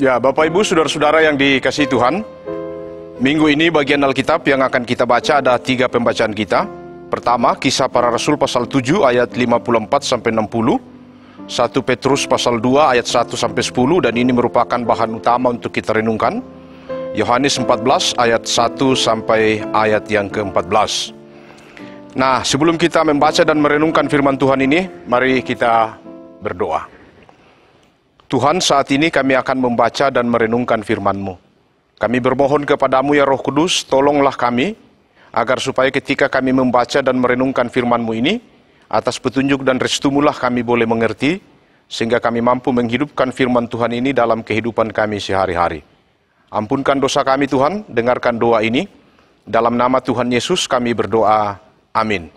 Ya, Bapak Ibu, saudara-saudara yang dikasih Tuhan, minggu ini bagian Alkitab yang akan kita baca ada tiga pembacaan kita. Pertama, kisah para Rasul pasal 7 ayat 54 sampai 60. 1 Petrus pasal 2 ayat 1 sampai 10 dan ini merupakan bahan utama untuk kita renungkan. Yohanes 14 ayat 1 sampai ayat yang ke-14. Nah, sebelum kita membaca dan merenungkan firman Tuhan ini, mari kita berdoa. Tuhan saat ini kami akan membaca dan merenungkan firman-Mu. Kami bermohon kepadamu ya Roh Kudus, tolonglah kami, agar supaya ketika kami membaca dan merenungkan firman-Mu ini, atas petunjuk dan restumulah kami boleh mengerti, sehingga kami mampu menghidupkan firman Tuhan ini dalam kehidupan kami sehari-hari. Ampunkan dosa kami Tuhan, dengarkan doa ini. Dalam nama Tuhan Yesus kami berdoa, amin.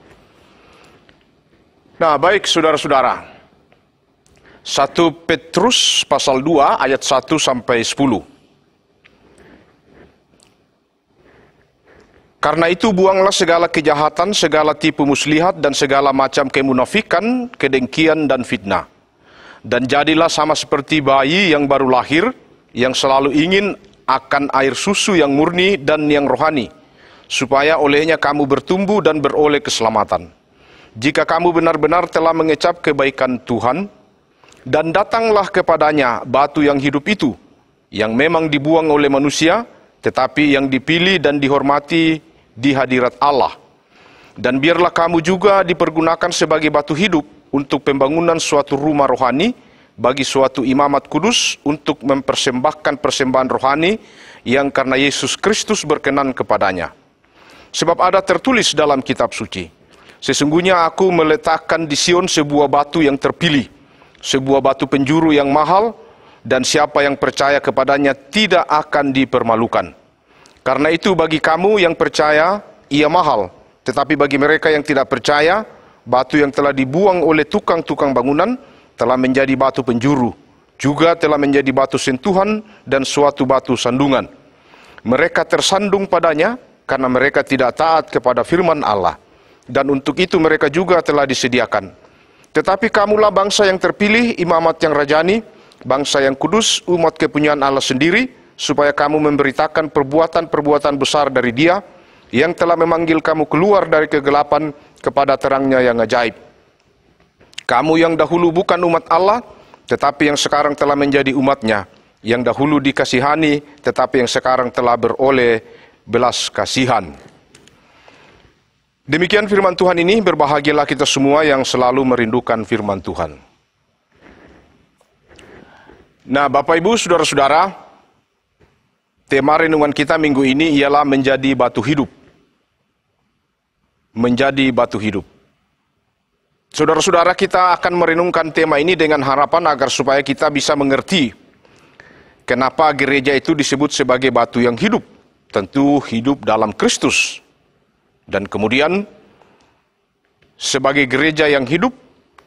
Nah baik saudara-saudara, 1 Petrus pasal 2 ayat 1 sampai 10. Karena itu buanglah segala kejahatan, segala tipu muslihat dan segala macam kemunafikan, kedengkian dan fitnah. Dan jadilah sama seperti bayi yang baru lahir, yang selalu ingin akan air susu yang murni dan yang rohani, supaya olehnya kamu bertumbuh dan beroleh keselamatan. Jika kamu benar-benar telah mengecap kebaikan Tuhan, dan datanglah kepadanya batu yang hidup itu, yang memang dibuang oleh manusia, tetapi yang dipilih dan dihormati di hadirat Allah. Dan biarlah kamu juga dipergunakan sebagai batu hidup untuk pembangunan suatu rumah rohani bagi suatu imamat kudus untuk mempersembahkan persembahan rohani yang karena Yesus Kristus berkenan kepadanya. Sebab ada tertulis dalam kitab suci, Sesungguhnya aku meletakkan di Sion sebuah batu yang terpilih, sebuah batu penjuru yang mahal, dan siapa yang percaya kepadanya tidak akan dipermalukan. Karena itu bagi kamu yang percaya, ia mahal. Tetapi bagi mereka yang tidak percaya, batu yang telah dibuang oleh tukang-tukang bangunan telah menjadi batu penjuru. Juga telah menjadi batu sentuhan dan suatu batu sandungan. Mereka tersandung padanya karena mereka tidak taat kepada firman Allah. Dan untuk itu mereka juga telah disediakan tetapi kamulah bangsa yang terpilih, imamat yang rajani, bangsa yang kudus, umat kepunyaan Allah sendiri, supaya kamu memberitakan perbuatan-perbuatan besar dari dia, yang telah memanggil kamu keluar dari kegelapan kepada terangnya yang ajaib. Kamu yang dahulu bukan umat Allah, tetapi yang sekarang telah menjadi umatnya, yang dahulu dikasihani, tetapi yang sekarang telah beroleh belas kasihan. Demikian firman Tuhan ini, berbahagialah kita semua yang selalu merindukan firman Tuhan. Nah, Bapak Ibu, saudara-saudara, tema renungan kita minggu ini ialah menjadi batu hidup. Menjadi batu hidup. Saudara-saudara, kita akan merenungkan tema ini dengan harapan agar supaya kita bisa mengerti kenapa gereja itu disebut sebagai batu yang hidup. Tentu hidup dalam Kristus dan kemudian sebagai gereja yang hidup,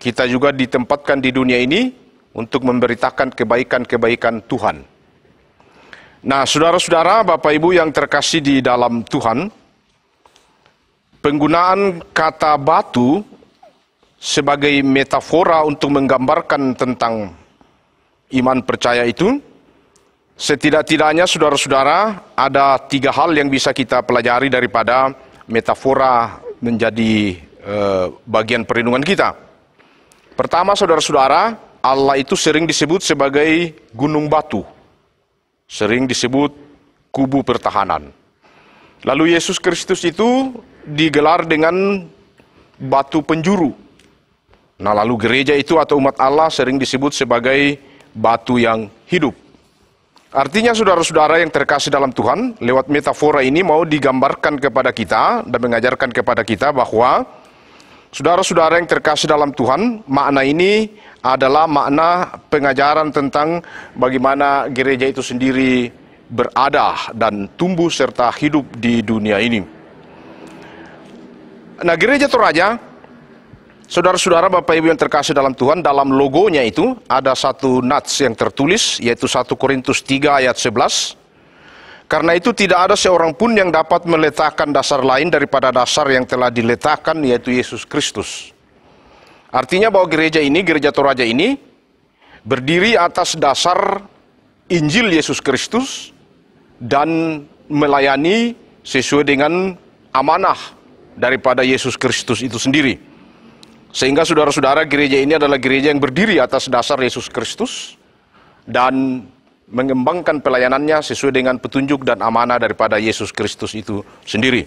kita juga ditempatkan di dunia ini untuk memberitakan kebaikan-kebaikan Tuhan. Nah, saudara-saudara, Bapak Ibu yang terkasih di dalam Tuhan, penggunaan kata batu sebagai metafora untuk menggambarkan tentang iman percaya itu, setidak-tidaknya saudara-saudara ada tiga hal yang bisa kita pelajari daripada metafora menjadi eh, bagian perlindungan kita. Pertama, saudara-saudara, Allah itu sering disebut sebagai gunung batu, sering disebut kubu pertahanan. Lalu Yesus Kristus itu digelar dengan batu penjuru. Nah, lalu gereja itu atau umat Allah sering disebut sebagai batu yang hidup. Artinya saudara-saudara yang terkasih dalam Tuhan, lewat metafora ini mau digambarkan kepada kita dan mengajarkan kepada kita bahwa saudara-saudara yang terkasih dalam Tuhan, makna ini adalah makna pengajaran tentang bagaimana gereja itu sendiri berada dan tumbuh serta hidup di dunia ini. Nah, gereja Toraja Saudara-saudara, Bapak Ibu yang terkasih dalam Tuhan, dalam logonya itu ada satu nats yang tertulis, yaitu 1 Korintus 3 ayat 11. Karena itu tidak ada seorang pun yang dapat meletakkan dasar lain daripada dasar yang telah diletakkan, yaitu Yesus Kristus. Artinya bahwa gereja ini, gereja Toraja ini, berdiri atas dasar Injil Yesus Kristus dan melayani sesuai dengan amanah daripada Yesus Kristus itu sendiri. Sehingga saudara-saudara gereja ini adalah gereja yang berdiri atas dasar Yesus Kristus dan mengembangkan pelayanannya sesuai dengan petunjuk dan amanah daripada Yesus Kristus itu sendiri.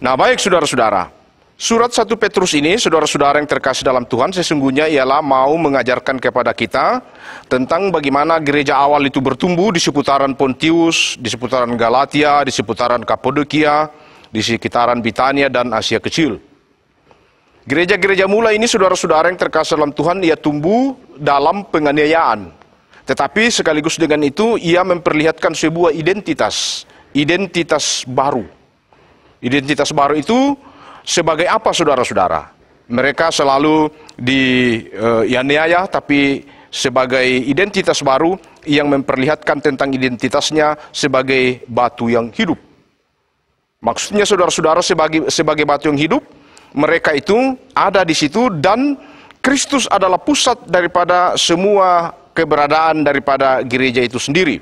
Nah baik saudara-saudara, surat 1 Petrus ini saudara-saudara yang terkasih dalam Tuhan sesungguhnya ialah mau mengajarkan kepada kita tentang bagaimana gereja awal itu bertumbuh di seputaran Pontius, di seputaran Galatia, di seputaran Kapodokia, di sekitaran Bitania dan Asia Kecil. Gereja-gereja mula ini saudara-saudara yang terkasih dalam Tuhan ia tumbuh dalam penganiayaan. Tetapi sekaligus dengan itu ia memperlihatkan sebuah identitas, identitas baru. Identitas baru itu sebagai apa saudara-saudara? Mereka selalu eh, dianiaya tapi sebagai identitas baru yang memperlihatkan tentang identitasnya sebagai batu yang hidup. Maksudnya saudara-saudara sebagai sebagai batu yang hidup mereka itu ada di situ dan Kristus adalah pusat daripada semua keberadaan daripada gereja itu sendiri.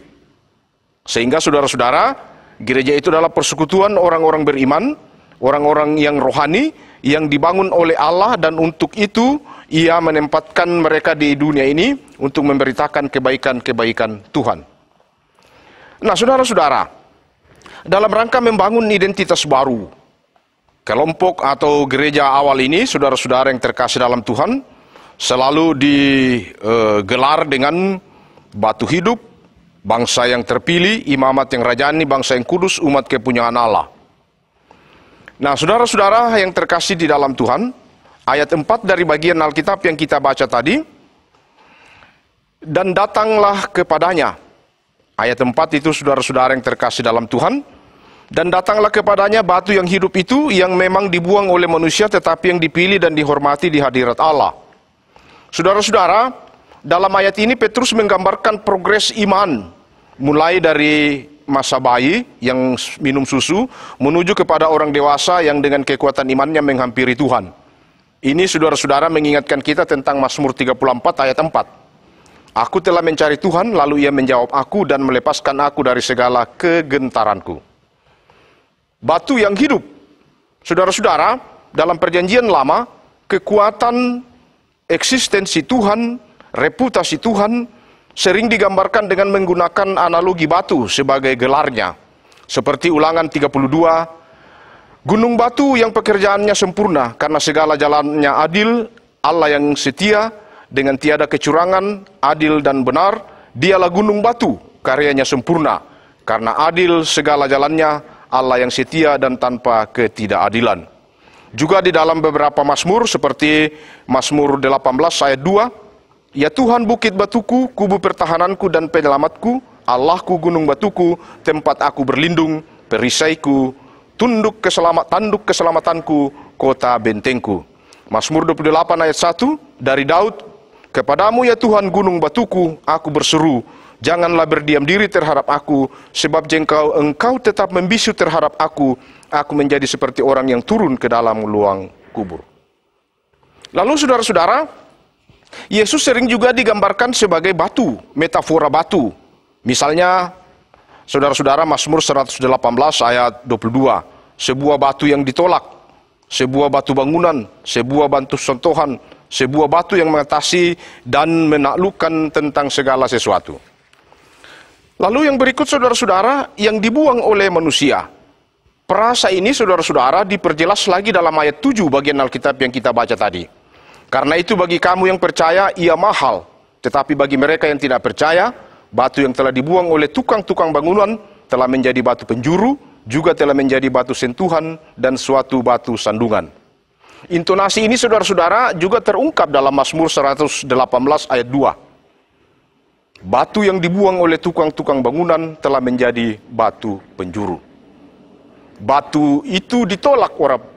Sehingga saudara-saudara, gereja itu adalah persekutuan orang-orang beriman, orang-orang yang rohani yang dibangun oleh Allah dan untuk itu ia menempatkan mereka di dunia ini untuk memberitakan kebaikan-kebaikan Tuhan. Nah, saudara-saudara, dalam rangka membangun identitas baru, Kelompok atau gereja awal ini, saudara-saudara yang terkasih dalam Tuhan, selalu digelar eh, dengan batu hidup, bangsa yang terpilih, imamat yang rajani, bangsa yang kudus, umat kepunyaan Allah. Nah, saudara-saudara yang terkasih di dalam Tuhan, ayat 4 dari bagian Alkitab yang kita baca tadi, dan datanglah kepadanya. Ayat 4 itu saudara-saudara yang terkasih dalam Tuhan, dan datanglah kepadanya batu yang hidup itu yang memang dibuang oleh manusia tetapi yang dipilih dan dihormati di hadirat Allah. Saudara-saudara, dalam ayat ini Petrus menggambarkan progres iman mulai dari masa bayi yang minum susu menuju kepada orang dewasa yang dengan kekuatan imannya menghampiri Tuhan. Ini saudara-saudara mengingatkan kita tentang Mazmur 34 ayat 4. Aku telah mencari Tuhan, lalu ia menjawab aku dan melepaskan aku dari segala kegentaranku batu yang hidup. Saudara-saudara, dalam perjanjian lama, kekuatan eksistensi Tuhan, reputasi Tuhan, sering digambarkan dengan menggunakan analogi batu sebagai gelarnya. Seperti ulangan 32, gunung batu yang pekerjaannya sempurna karena segala jalannya adil, Allah yang setia, dengan tiada kecurangan, adil dan benar, dialah gunung batu, karyanya sempurna. Karena adil segala jalannya, Allah yang setia dan tanpa ketidakadilan. Juga di dalam beberapa Mazmur seperti Mazmur 18 ayat 2, Ya Tuhan bukit batuku, kubu pertahananku dan penyelamatku, Allahku gunung batuku, tempat aku berlindung, perisaiku, tunduk keselamat, tanduk keselamatanku, kota bentengku. Mazmur 28 ayat 1 dari Daud, Kepadamu ya Tuhan gunung batuku, aku berseru, Janganlah berdiam diri terhadap aku, sebab jengkau engkau tetap membisu terhadap aku, aku menjadi seperti orang yang turun ke dalam luang kubur. Lalu saudara-saudara, Yesus sering juga digambarkan sebagai batu, metafora batu. Misalnya, saudara-saudara Mazmur 118 ayat 22, sebuah batu yang ditolak, sebuah batu bangunan, sebuah bantu sentuhan, sebuah batu yang mengatasi dan menaklukkan tentang segala sesuatu. Lalu yang berikut saudara-saudara yang dibuang oleh manusia. Perasa ini saudara-saudara diperjelas lagi dalam ayat 7 bagian Alkitab yang kita baca tadi. Karena itu bagi kamu yang percaya ia mahal, tetapi bagi mereka yang tidak percaya, batu yang telah dibuang oleh tukang-tukang bangunan telah menjadi batu penjuru, juga telah menjadi batu sentuhan dan suatu batu sandungan. Intonasi ini saudara-saudara juga terungkap dalam Mazmur 118 ayat 2. Batu yang dibuang oleh tukang-tukang bangunan telah menjadi batu penjuru. Batu itu ditolak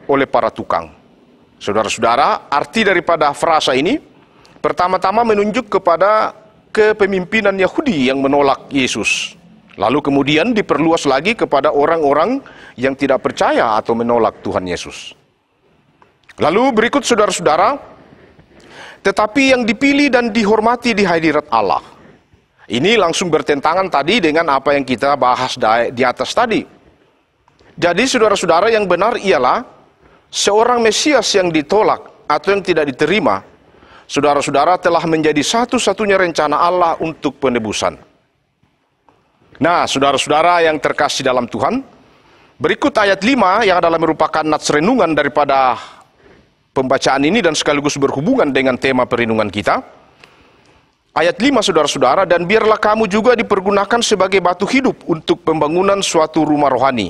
oleh para tukang. Saudara-saudara, arti daripada frasa ini pertama-tama menunjuk kepada kepemimpinan Yahudi yang menolak Yesus. Lalu kemudian diperluas lagi kepada orang-orang yang tidak percaya atau menolak Tuhan Yesus. Lalu berikut saudara-saudara, tetapi yang dipilih dan dihormati di hadirat Allah ini langsung bertentangan tadi dengan apa yang kita bahas di atas tadi. Jadi saudara-saudara yang benar ialah seorang Mesias yang ditolak atau yang tidak diterima, saudara-saudara telah menjadi satu-satunya rencana Allah untuk penebusan. Nah, saudara-saudara yang terkasih dalam Tuhan, berikut ayat 5 yang adalah merupakan nats renungan daripada pembacaan ini dan sekaligus berhubungan dengan tema perlindungan kita. Ayat 5 saudara-saudara, dan biarlah kamu juga dipergunakan sebagai batu hidup untuk pembangunan suatu rumah rohani,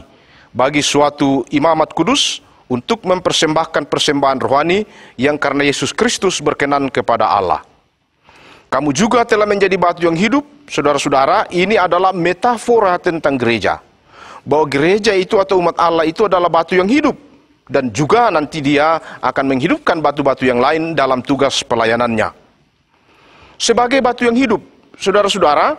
bagi suatu imamat kudus, untuk mempersembahkan persembahan rohani yang karena Yesus Kristus berkenan kepada Allah. Kamu juga telah menjadi batu yang hidup, saudara-saudara, ini adalah metafora tentang gereja. Bahwa gereja itu atau umat Allah itu adalah batu yang hidup, dan juga nanti dia akan menghidupkan batu-batu yang lain dalam tugas pelayanannya sebagai batu yang hidup. Saudara-saudara,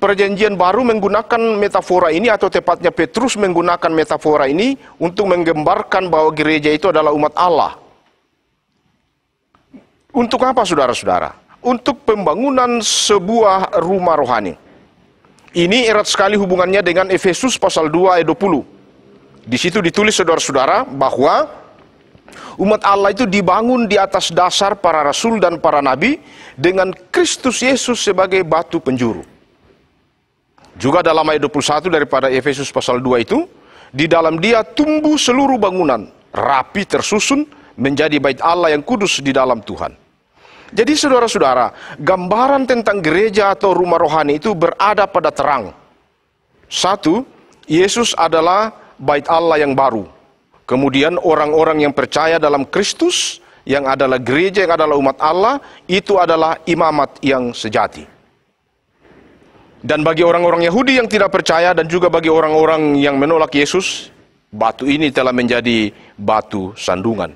perjanjian baru menggunakan metafora ini atau tepatnya Petrus menggunakan metafora ini untuk menggambarkan bahwa gereja itu adalah umat Allah. Untuk apa saudara-saudara? Untuk pembangunan sebuah rumah rohani. Ini erat sekali hubungannya dengan Efesus pasal 2 ayat 20. Di situ ditulis saudara-saudara bahwa Umat Allah itu dibangun di atas dasar para rasul dan para nabi dengan Kristus Yesus sebagai batu penjuru. Juga dalam ayat 21 daripada Efesus pasal 2 itu, di dalam dia tumbuh seluruh bangunan, rapi tersusun menjadi bait Allah yang kudus di dalam Tuhan. Jadi saudara-saudara, gambaran tentang gereja atau rumah rohani itu berada pada terang. Satu, Yesus adalah bait Allah yang baru Kemudian orang-orang yang percaya dalam Kristus, yang adalah gereja, yang adalah umat Allah, itu adalah imamat yang sejati. Dan bagi orang-orang Yahudi yang tidak percaya dan juga bagi orang-orang yang menolak Yesus, batu ini telah menjadi batu sandungan.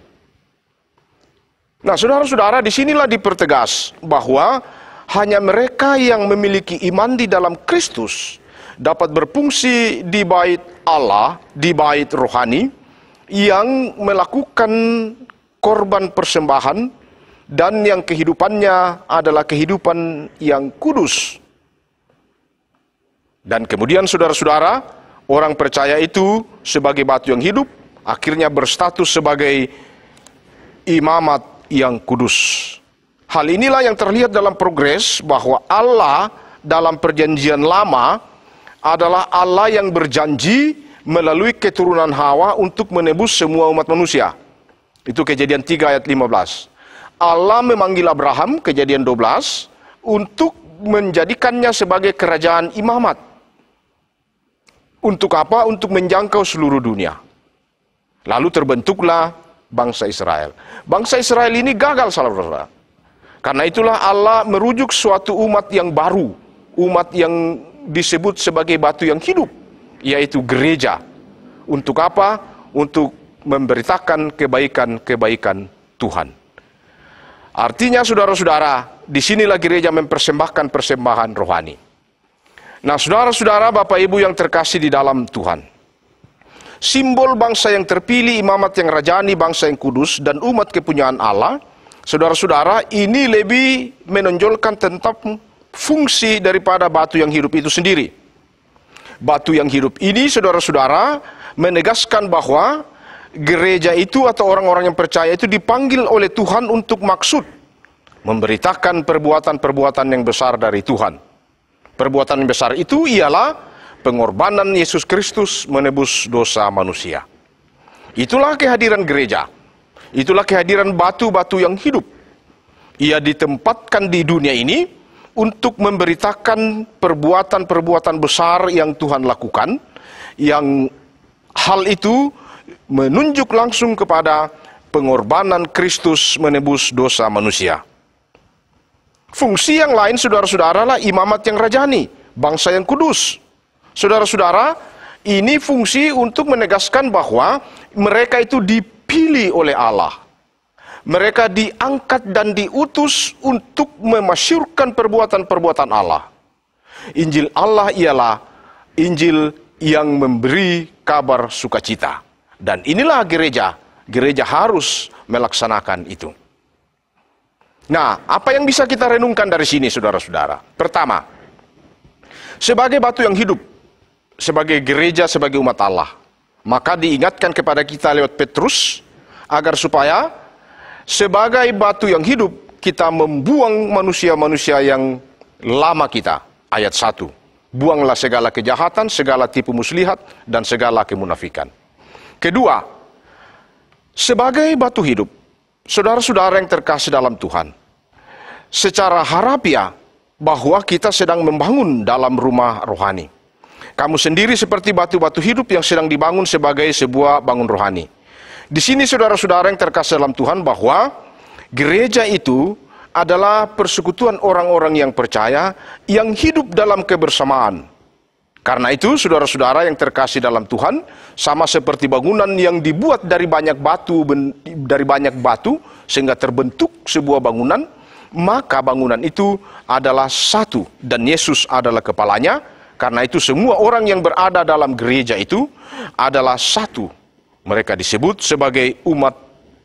Nah, saudara-saudara, disinilah dipertegas bahwa hanya mereka yang memiliki iman di dalam Kristus dapat berfungsi di bait Allah, di bait rohani, yang melakukan korban persembahan dan yang kehidupannya adalah kehidupan yang kudus. Dan kemudian saudara-saudara, orang percaya itu sebagai batu yang hidup akhirnya berstatus sebagai imamat yang kudus. Hal inilah yang terlihat dalam progres bahwa Allah dalam perjanjian lama adalah Allah yang berjanji melalui keturunan Hawa untuk menebus semua umat manusia. Itu kejadian 3 ayat 15. Allah memanggil Abraham, kejadian 12, untuk menjadikannya sebagai kerajaan imamat. Untuk apa? Untuk menjangkau seluruh dunia. Lalu terbentuklah bangsa Israel. Bangsa Israel ini gagal, saudara-saudara. Karena itulah Allah merujuk suatu umat yang baru, umat yang disebut sebagai batu yang hidup yaitu gereja. Untuk apa? Untuk memberitakan kebaikan-kebaikan Tuhan. Artinya saudara-saudara, di disinilah gereja mempersembahkan persembahan rohani. Nah saudara-saudara, Bapak Ibu yang terkasih di dalam Tuhan. Simbol bangsa yang terpilih, imamat yang rajani, bangsa yang kudus, dan umat kepunyaan Allah, saudara-saudara, ini lebih menonjolkan tentang fungsi daripada batu yang hidup itu sendiri batu yang hidup. Ini saudara-saudara menegaskan bahwa gereja itu atau orang-orang yang percaya itu dipanggil oleh Tuhan untuk maksud memberitakan perbuatan-perbuatan yang besar dari Tuhan. Perbuatan yang besar itu ialah pengorbanan Yesus Kristus menebus dosa manusia. Itulah kehadiran gereja. Itulah kehadiran batu-batu yang hidup. Ia ditempatkan di dunia ini untuk memberitakan perbuatan-perbuatan besar yang Tuhan lakukan, yang hal itu menunjuk langsung kepada pengorbanan Kristus menebus dosa manusia. Fungsi yang lain, saudara-saudara, lah imamat yang rajani, bangsa yang kudus. Saudara-saudara, ini fungsi untuk menegaskan bahwa mereka itu dipilih oleh Allah mereka diangkat dan diutus untuk memasyurkan perbuatan-perbuatan Allah. Injil Allah ialah Injil yang memberi kabar sukacita. Dan inilah gereja. Gereja harus melaksanakan itu. Nah, apa yang bisa kita renungkan dari sini, saudara-saudara? Pertama, sebagai batu yang hidup, sebagai gereja, sebagai umat Allah, maka diingatkan kepada kita lewat Petrus agar supaya sebagai batu yang hidup, kita membuang manusia-manusia yang lama kita. Ayat 1. Buanglah segala kejahatan, segala tipu muslihat, dan segala kemunafikan. Kedua, sebagai batu hidup, saudara-saudara yang terkasih dalam Tuhan, secara harapiah bahwa kita sedang membangun dalam rumah rohani. Kamu sendiri seperti batu-batu hidup yang sedang dibangun sebagai sebuah bangun rohani. Di sini saudara-saudara yang terkasih dalam Tuhan bahwa gereja itu adalah persekutuan orang-orang yang percaya yang hidup dalam kebersamaan. Karena itu, saudara-saudara yang terkasih dalam Tuhan, sama seperti bangunan yang dibuat dari banyak batu dari banyak batu sehingga terbentuk sebuah bangunan, maka bangunan itu adalah satu dan Yesus adalah kepalanya. Karena itu semua orang yang berada dalam gereja itu adalah satu mereka disebut sebagai umat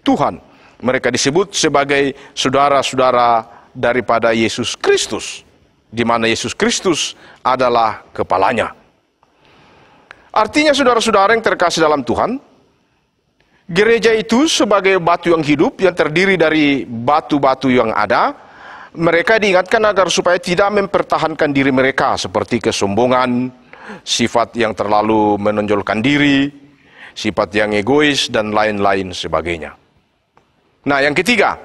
Tuhan. Mereka disebut sebagai saudara-saudara daripada Yesus Kristus, di mana Yesus Kristus adalah kepalanya. Artinya, saudara-saudara yang terkasih dalam Tuhan, gereja itu sebagai batu yang hidup yang terdiri dari batu-batu yang ada, mereka diingatkan agar supaya tidak mempertahankan diri mereka seperti kesombongan, sifat yang terlalu menonjolkan diri, sifat yang egois, dan lain-lain sebagainya. Nah, yang ketiga,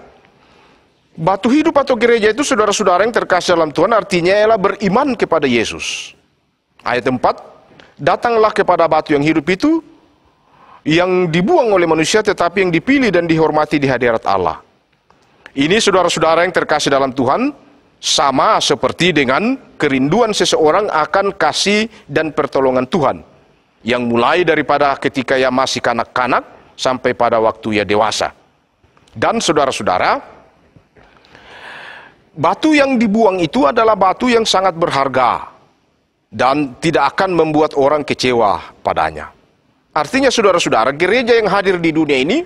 batu hidup atau gereja itu saudara-saudara yang terkasih dalam Tuhan artinya ialah beriman kepada Yesus. Ayat 4, datanglah kepada batu yang hidup itu yang dibuang oleh manusia tetapi yang dipilih dan dihormati di hadirat Allah. Ini saudara-saudara yang terkasih dalam Tuhan sama seperti dengan kerinduan seseorang akan kasih dan pertolongan Tuhan yang mulai daripada ketika ia masih kanak-kanak sampai pada waktu ia dewasa. Dan saudara-saudara, batu yang dibuang itu adalah batu yang sangat berharga dan tidak akan membuat orang kecewa padanya. Artinya saudara-saudara, gereja yang hadir di dunia ini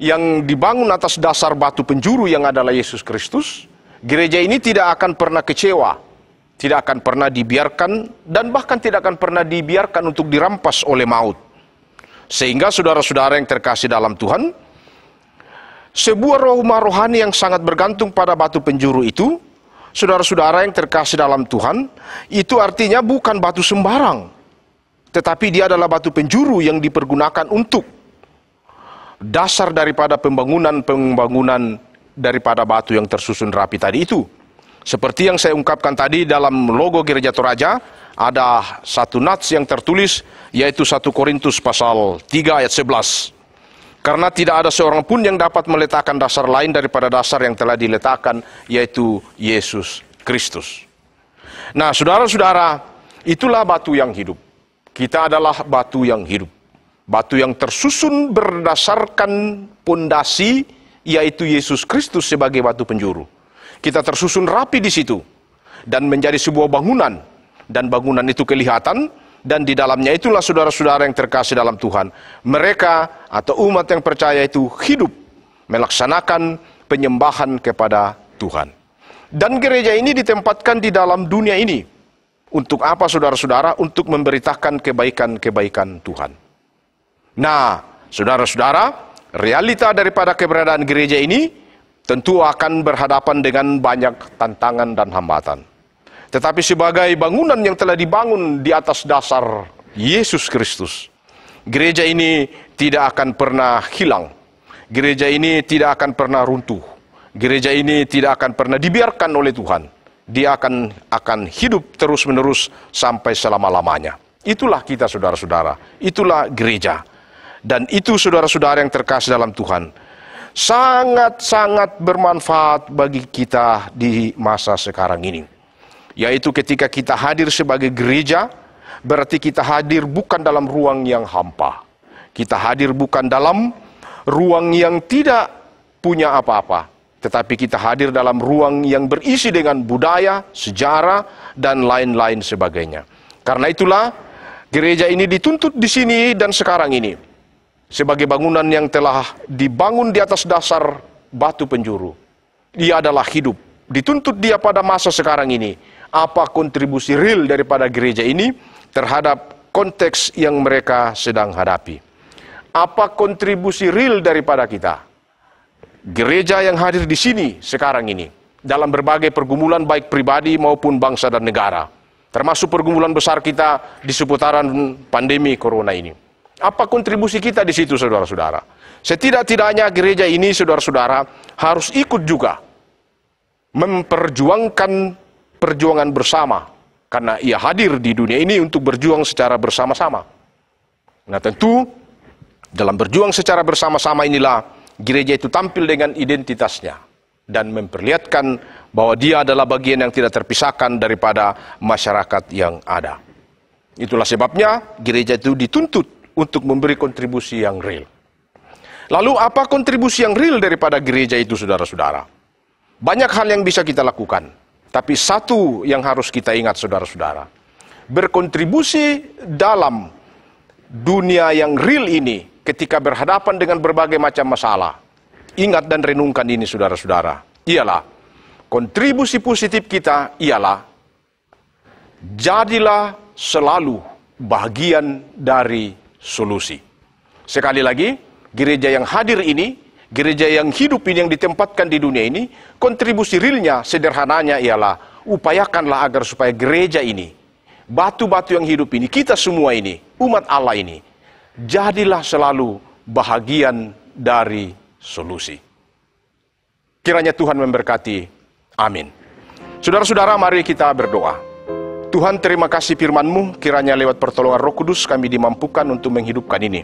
yang dibangun atas dasar batu penjuru yang adalah Yesus Kristus, gereja ini tidak akan pernah kecewa tidak akan pernah dibiarkan dan bahkan tidak akan pernah dibiarkan untuk dirampas oleh maut. Sehingga saudara-saudara yang terkasih dalam Tuhan, sebuah rumah rohani yang sangat bergantung pada batu penjuru itu, saudara-saudara yang terkasih dalam Tuhan, itu artinya bukan batu sembarang, tetapi dia adalah batu penjuru yang dipergunakan untuk dasar daripada pembangunan-pembangunan daripada batu yang tersusun rapi tadi itu. Seperti yang saya ungkapkan tadi dalam logo Gereja Toraja, ada satu nats yang tertulis yaitu 1 Korintus pasal 3 ayat 11. Karena tidak ada seorang pun yang dapat meletakkan dasar lain daripada dasar yang telah diletakkan yaitu Yesus Kristus. Nah, saudara-saudara, itulah batu yang hidup. Kita adalah batu yang hidup. Batu yang tersusun berdasarkan pondasi yaitu Yesus Kristus sebagai batu penjuru. Kita tersusun rapi di situ dan menjadi sebuah bangunan dan bangunan itu kelihatan dan di dalamnya itulah saudara-saudara yang terkasih dalam Tuhan. Mereka atau umat yang percaya itu hidup melaksanakan penyembahan kepada Tuhan. Dan gereja ini ditempatkan di dalam dunia ini. Untuk apa saudara-saudara? Untuk memberitakan kebaikan-kebaikan Tuhan. Nah, saudara-saudara, realita daripada keberadaan gereja ini tentu akan berhadapan dengan banyak tantangan dan hambatan. Tetapi sebagai bangunan yang telah dibangun di atas dasar Yesus Kristus, gereja ini tidak akan pernah hilang. Gereja ini tidak akan pernah runtuh. Gereja ini tidak akan pernah dibiarkan oleh Tuhan. Dia akan akan hidup terus-menerus sampai selama-lamanya. Itulah kita saudara-saudara. Itulah gereja. Dan itu saudara-saudara yang terkasih dalam Tuhan sangat-sangat bermanfaat bagi kita di masa sekarang ini. Yaitu ketika kita hadir sebagai gereja, berarti kita hadir bukan dalam ruang yang hampa. Kita hadir bukan dalam ruang yang tidak punya apa-apa, tetapi kita hadir dalam ruang yang berisi dengan budaya, sejarah, dan lain-lain sebagainya. Karena itulah gereja ini dituntut di sini dan sekarang ini sebagai bangunan yang telah dibangun di atas dasar batu penjuru. Dia adalah hidup. Dituntut dia pada masa sekarang ini. Apa kontribusi real daripada gereja ini terhadap konteks yang mereka sedang hadapi? Apa kontribusi real daripada kita? Gereja yang hadir di sini sekarang ini dalam berbagai pergumulan baik pribadi maupun bangsa dan negara. Termasuk pergumulan besar kita di seputaran pandemi corona ini. Apa kontribusi kita di situ saudara-saudara? Setidak-tidaknya gereja ini saudara-saudara harus ikut juga memperjuangkan perjuangan bersama karena ia hadir di dunia ini untuk berjuang secara bersama-sama. Nah, tentu dalam berjuang secara bersama-sama inilah gereja itu tampil dengan identitasnya dan memperlihatkan bahwa dia adalah bagian yang tidak terpisahkan daripada masyarakat yang ada. Itulah sebabnya gereja itu dituntut untuk memberi kontribusi yang real. Lalu apa kontribusi yang real daripada gereja itu saudara-saudara? Banyak hal yang bisa kita lakukan. Tapi satu yang harus kita ingat saudara-saudara. Berkontribusi dalam dunia yang real ini ketika berhadapan dengan berbagai macam masalah. Ingat dan renungkan ini saudara-saudara. Ialah kontribusi positif kita ialah jadilah selalu bagian dari solusi. Sekali lagi, gereja yang hadir ini, gereja yang hidup ini yang ditempatkan di dunia ini, kontribusi realnya, sederhananya ialah upayakanlah agar supaya gereja ini, batu-batu yang hidup ini, kita semua ini, umat Allah ini, jadilah selalu bahagian dari solusi. Kiranya Tuhan memberkati. Amin. Saudara-saudara, mari kita berdoa. Tuhan terima kasih FirmanMu, kiranya lewat pertolongan roh kudus kami dimampukan untuk menghidupkan ini.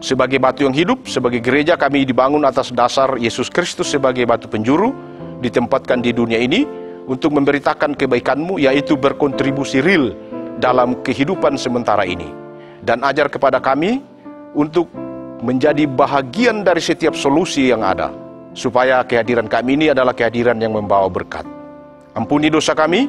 Sebagai batu yang hidup, sebagai gereja kami dibangun atas dasar Yesus Kristus sebagai batu penjuru, ditempatkan di dunia ini untuk memberitakan kebaikanMu, yaitu berkontribusi real dalam kehidupan sementara ini. Dan ajar kepada kami untuk menjadi bahagian dari setiap solusi yang ada, supaya kehadiran kami ini adalah kehadiran yang membawa berkat. Ampuni dosa kami,